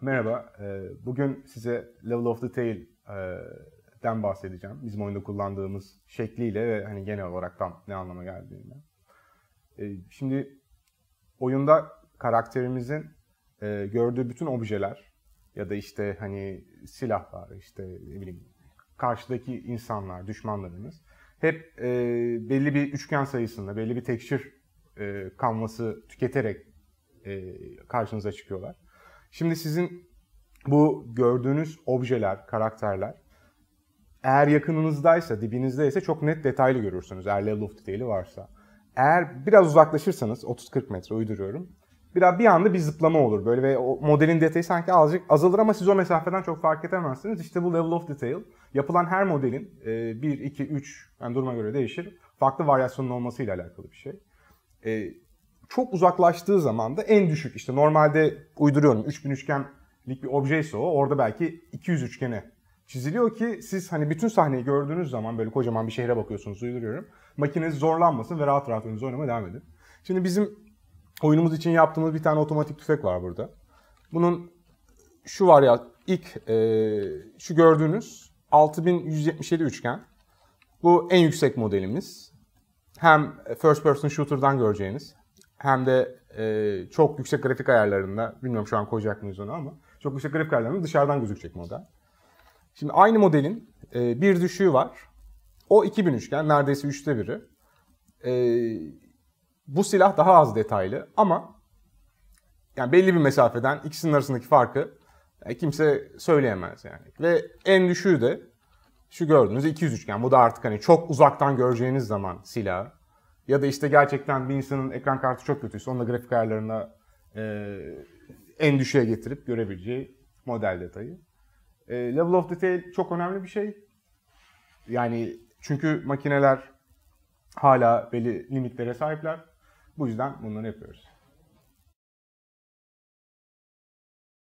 Merhaba, e, bugün size Level of the Tail'den e, bahsedeceğim. Bizim oyunda kullandığımız şekliyle ve hani genel olarak tam ne anlama geldiğinden. E, şimdi oyunda karakterimizin gördüğü bütün objeler ya da işte hani silahlar, işte ne bileyim karşıdaki insanlar, düşmanlarımız hep belli bir üçgen sayısında, belli bir tekşir kanvası tüketerek karşınıza çıkıyorlar. Şimdi sizin bu gördüğünüz objeler, karakterler eğer yakınınızdaysa, dibinizdeyse çok net detaylı görürsünüz eğer level of detail'i varsa. Eğer biraz uzaklaşırsanız, 30-40 metre uyduruyorum, biraz bir anda bir zıplama olur. Böyle ve o modelin detayı sanki azıcık azalır ama siz o mesafeden çok fark edemezsiniz. İşte bu level of detail yapılan her modelin 1, 2, 3, yani duruma göre değişir. Farklı varyasyonun olmasıyla alakalı bir şey çok uzaklaştığı zaman da en düşük işte normalde uyduruyorum 3000 üçgenlik bir obje ise o orada belki 200 üçgene çiziliyor ki siz hani bütün sahneyi gördüğünüz zaman böyle kocaman bir şehre bakıyorsunuz uyduruyorum. Makineniz zorlanmasın ve rahat rahat oyunuzu oynamaya devam edin. Şimdi bizim oyunumuz için yaptığımız bir tane otomatik tüfek var burada. Bunun şu var ya ilk e, şu gördüğünüz 6177 üçgen. Bu en yüksek modelimiz. Hem first person shooter'dan göreceğiniz hem de e, çok yüksek grafik ayarlarında, bilmiyorum şu an koyacak mıyız onu ama çok yüksek grafik ayarlarında dışarıdan gözükecek model. Şimdi aynı modelin e, bir düşüğü var. O 2000 üçgen, neredeyse üçte biri. E, bu silah daha az detaylı ama yani belli bir mesafeden ikisinin arasındaki farkı yani e, kimse söyleyemez yani. Ve en düşüğü de şu gördüğünüz 200 üçgen. Bu da artık hani çok uzaktan göreceğiniz zaman silahı ya da işte gerçekten bir insanın ekran kartı çok kötüyse onu da grafik ayarlarına e, en düşüğe getirip görebileceği model detayı. E, level of detail çok önemli bir şey. Yani çünkü makineler hala belli limitlere sahipler. Bu yüzden bunları yapıyoruz.